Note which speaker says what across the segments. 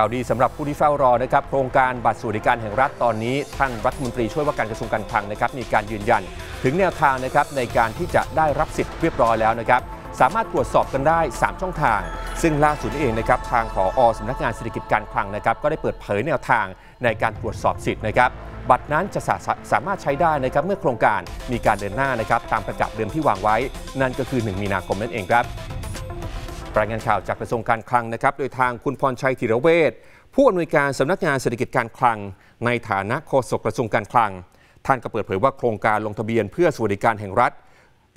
Speaker 1: ข่าวดีสำหรับผู้ที่เฝ้ารอนะครับ โครงการบัตรสวัสดิการแห่งรัฐตอนนี้ ท่านรัฐมนตรีช่วยว่าการกระทรวงการคลังนะครับมีการยืนยัน ถึงแนวทางนะครับในการที่จะได้รับสิทธิ์เรียบร้อยแล้วนะครับ สามารถตรวจสอบกันได้ 3 ช่องทาง ซึ่งล่าสุดเองนะครับทางผออสำนักงานเศรษฐกิจการคลังนะครับก็ได้เปิดเผยแนวทางในการตรวจสอบสิทธิ์นะครับ บัตรนั้นจะสาสามารถใช้ได้นะครับเมื่อโครงการมีการเดินหน้านะครับตามประกาศเดิมที่วางไว้ นั่นก็คือ1มีนาคมนั่นเองครับรายงานข่าวจากกระทรวงการคลังนะครับโดยทางคุณพรชัยธีรเวชผู้อำนวยการสำนักงานเศรษฐกิจการคลัง ในฐานะโฆษกกระทรวงการคลัง ท่านก็เปิดเผยว่าโครงการลงทะเบียน เพื่อสวัสดิการแห่งรัฐ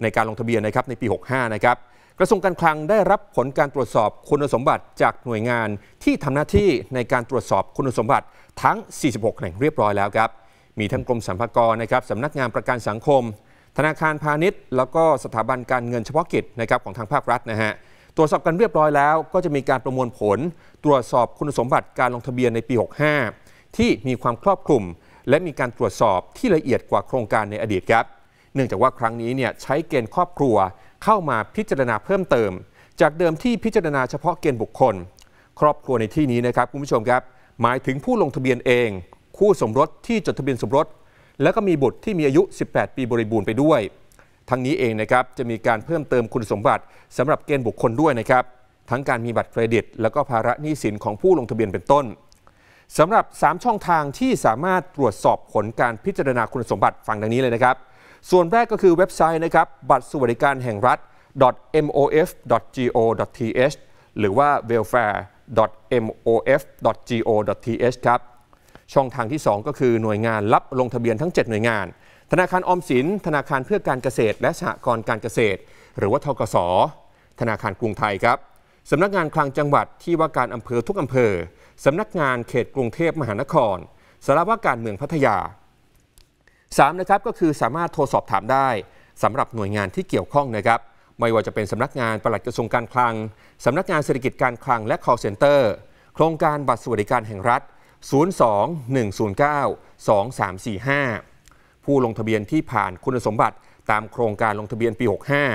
Speaker 1: ในการลงทะเบียนนะครับในปี65นะครับกระทรวงการคลังได้รับผลการตรวจสอบคุณสมบัติ จากหน่วยงานที่ทำหน้าที่ในการตรวจสอบคุณสมบัติทั้ง46แห่งเรียบร้อยแล้วครับมีทั้งกรมสรรพากรนะครับสำนักงานประกันสังคม ธนาคารพาณิชย์ แล้วก็สถาบันการเงินเฉพาะกิจนะครับของทางภาครัฐนะฮะรวจสอบกันเรียบร้อยแล้ว ก็จะมีการประมวลผลตรวจสอบคุณสมบัติการลงทะเบียนในปี 65 ที่มีความครอบคลุมและมีการตรวจสอบที่ละเอียดกว่าโครงการในอดีตครับ เนื่องจากว่าครั้งนี้เนี่ยใช้เกณฑ์ครอบครัวเข้ามาพิจารณาเพิ่มเติม จากเดิมที่พิจารณาเฉพาะเกณฑ์บุคคลครอบครัวในที่นี้นะครับคุณผู้ชมครับ หมายถึงผู้ลงทะเบียนเอง คู่สมรสที่จดทะเบียนสมรส และก็มีบุตรที่มีอายุ 18 ปีบริบูรณ์ไปด้วยทั้งนี้เองนะครับจะมีการเพิ่มเติมคุณสมบัติ สำหรับเกณฑ์บุคคลด้วยนะครับทั้งการมีบัตรเครดิตแล้วก็ภาระหนี้สินของผู้ลงทะเบียนเป็นต้นสำหรับ 3 ช่องทางที่สามารถตรวจสอบผลการพิจารณาคุณสมบัติฟังดังนี้เลยนะครับส่วนแรกก็คือเว็บไซต์นะครับบัตรสวัสดิการแห่งรัฐ .mof.go.th หรือว่า welfare.mof.go.th ครับช่องทางที่ 2 ก็คือหน่วยงานรับลงทะเบียนทั้ง7หน่วยงานธนาคารออมสินธนาคารเพื่อการเกษตร และสหกรณ์การเกษตร หรือว่าทกศธนาคารกรุงไทยครับสำนักงานคลังจังหวัดที่ว่าการอำเภอทุกอำเภอสำนักงานเขตกรุงเทพมหานครสารวตาการเมืองพัทยา 3. นะครับก็คือสามารถโทรสอบถามได้สำหรับหน่วยงานที่เกี่ยวข้องนะครับ ไม่ว่าจะเป็นสำนักงานปลัดกระทรวงการคลังสำนักงานเศรษฐกิจการคลังและ call center โครงการบัตรสวัสดิการแห่งรัฐ 02 109 2345ผู้ลงทะเบียนที่ผ่านคุณสมบัติตามโครงการลงทะเบียนปี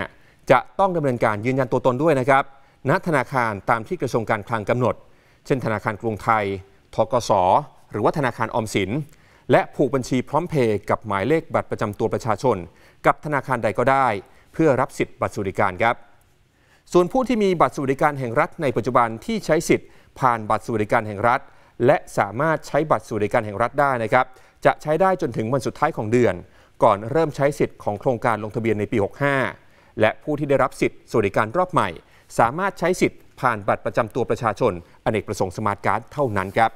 Speaker 1: 65 จะต้องดำเนินการยืนยันตัวตนด้วยนะครับณธนาคารตามที่กระทรวงการคลังกำหนด เช่นธนาคารกรุงไทย ทกส หรือว่าธนาคารออมสิน และผูกบัญชีพร้อมเพย์กับหมายเลขบัตรประจำตัวประชาชน กับธนาคารใดก็ได้ เพื่อรับสิทธิ์บัตรสวัสดิการครับ ส่วนผู้ที่มีบัตรสวัสดิการแห่งรัฐในปัจจุบันที่ใช้สิทธิ์ผ่านบัตรสวัสดิการแห่งรัฐ และสามารถใช้บัตรสวัสดิการแห่งรัฐได้นะครับจะใช้ได้จนถึงวันสุดท้ายของเดือน ก่อนเริ่มใช้สิทธิ์ของโครงการลงทะเบียนในปี 65 และผู้ที่ได้รับสิทธิ์สวัสดิการรอบใหม่ สามารถใช้สิทธิ์ผ่านบัตรประจำตัวประชาชนอเนกประสงค์สมาร์ทการ์ดเท่านั้นครับ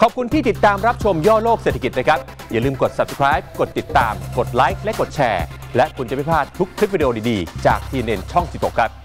Speaker 1: ขอบคุณที่ติดตามรับชมย่อโลกเศรษฐกิจนะครับ อย่าลืมกด subscribe กดติดตามกดไลค์และกดแชร์ และคุณจะไม่พลาดทุกคลิปวิดีโอดีๆจากทีเน็นช่องสิหกครับ